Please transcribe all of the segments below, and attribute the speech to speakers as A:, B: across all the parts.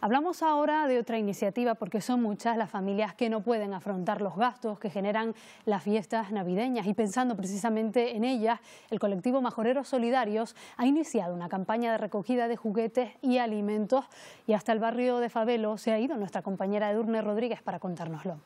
A: Hablamos ahora de otra iniciativa porque son muchas las familias que no pueden afrontar los gastos que generan las fiestas navideñas y pensando precisamente en ellas, el colectivo Majoreros Solidarios ha iniciado una campaña de recogida de juguetes y alimentos y hasta el barrio de Fabelo se ha ido nuestra compañera Edurne Rodríguez para contárnoslo.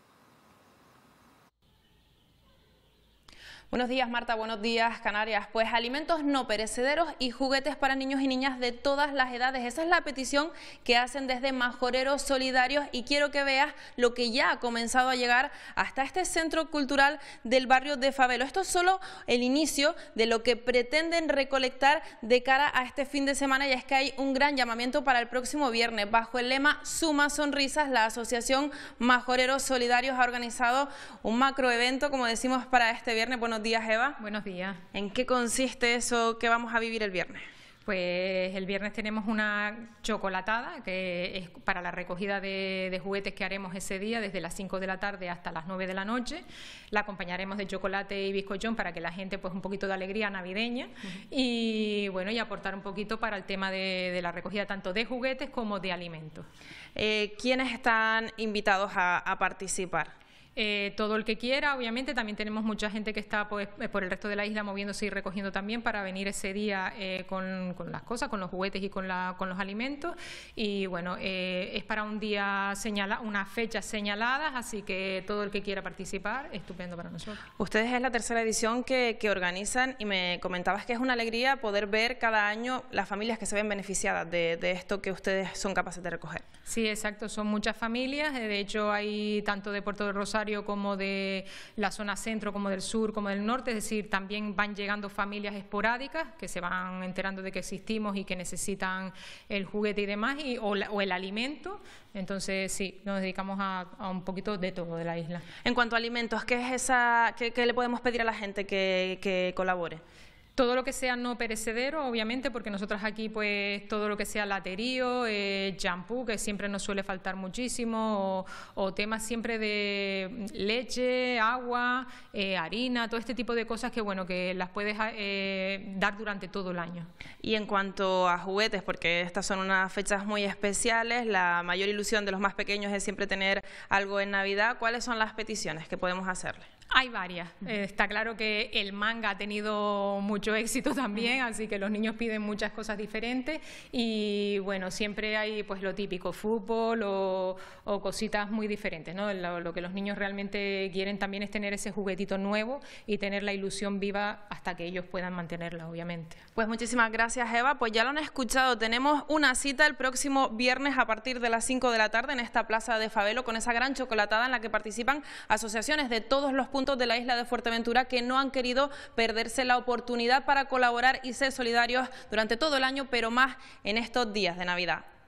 B: Buenos días, Marta. Buenos días, Canarias. Pues alimentos no perecederos y juguetes para niños y niñas de todas las edades. Esa es la petición que hacen desde Majoreros Solidarios y quiero que veas lo que ya ha comenzado a llegar hasta este centro cultural del barrio de Fabelo. Esto es solo el inicio de lo que pretenden recolectar de cara a este fin de semana y es que hay un gran llamamiento para el próximo viernes. Bajo el lema Suma Sonrisas, la Asociación Majoreros Solidarios ha organizado un macroevento, como decimos, para este viernes. Buenos Buenos días, Eva. Buenos días. ¿En qué consiste eso que vamos a vivir el viernes? Pues el viernes tenemos una chocolatada que
A: es para la recogida de, juguetes que haremos ese día desde las 5 de la tarde hasta las 9 de la noche. La acompañaremos de chocolate y bizcochón para que la gente pues un poquito de alegría navideña y bueno y aportar un poquito para el tema de, la recogida tanto de juguetes como de alimentos.
B: Eh, ¿Quiénes están invitados a participar?
A: Eh, todo el que quiera. Obviamente también tenemos mucha gente que está pues, eh, por el resto de la isla moviéndose y recogiendo también para venir ese día eh, con, las cosas, con los juguetes y con, con los alimentos. Y bueno, es para un día señalado, unas fechas señaladas, así que todo el que quiera participar, estupendo para nosotros.
B: Ustedes es la tercera edición que, organizan y me comentabas que es una alegría poder ver cada año las familias que se ven beneficiadas de, esto que ustedes son capaces de recoger.
A: Sí, exacto, son muchas familias, de hecho hay tanto de Puerto de Rosario, como de la zona centro, como del sur, como del norte, es decir, también van llegando familias esporádicas que se van enterando de que existimos y que necesitan el juguete y demás, o, el alimento.
B: Entonces, sí, nos dedicamos a, un poquito de todo de la isla. En cuanto a alimentos, ¿qué, es esa, qué, le podemos pedir a la gente que colabore? Todo lo que sea no
A: perecedero, obviamente, porque nosotras aquí, pues, todo lo que sea laterío, eh, shampoo, que siempre nos suele faltar muchísimo, o, temas siempre de leche, agua, eh, harina, todo este tipo de cosas que, bueno, que las puedes eh, dar durante
B: todo el año. Y en cuanto a juguetes, porque estas son unas fechas muy especiales, la mayor ilusión de los más pequeños es siempre tener algo en Navidad, ¿cuáles son las peticiones que podemos hacerle? Hay
A: varias. Eh, está claro que el manga ha tenido mucho éxito también, así que los niños piden muchas cosas diferentes y bueno, siempre hay pues lo típico, fútbol o, cositas muy diferentes. ¿no? Lo, que los niños realmente quieren también
B: es tener ese juguetito nuevo y tener la ilusión viva hasta que ellos puedan mantenerla, obviamente. Pues muchísimas gracias, Eva. Pues ya lo han escuchado. Tenemos una cita el próximo viernes a partir de las 5 de la tarde en esta plaza de Fabelo con esa gran chocolatada en la que participan asociaciones de todos los puntos de la isla de Fuerteventura que no han querido perderse la oportunidad para colaborar y ser solidarios durante todo el año, pero más en estos días de Navidad.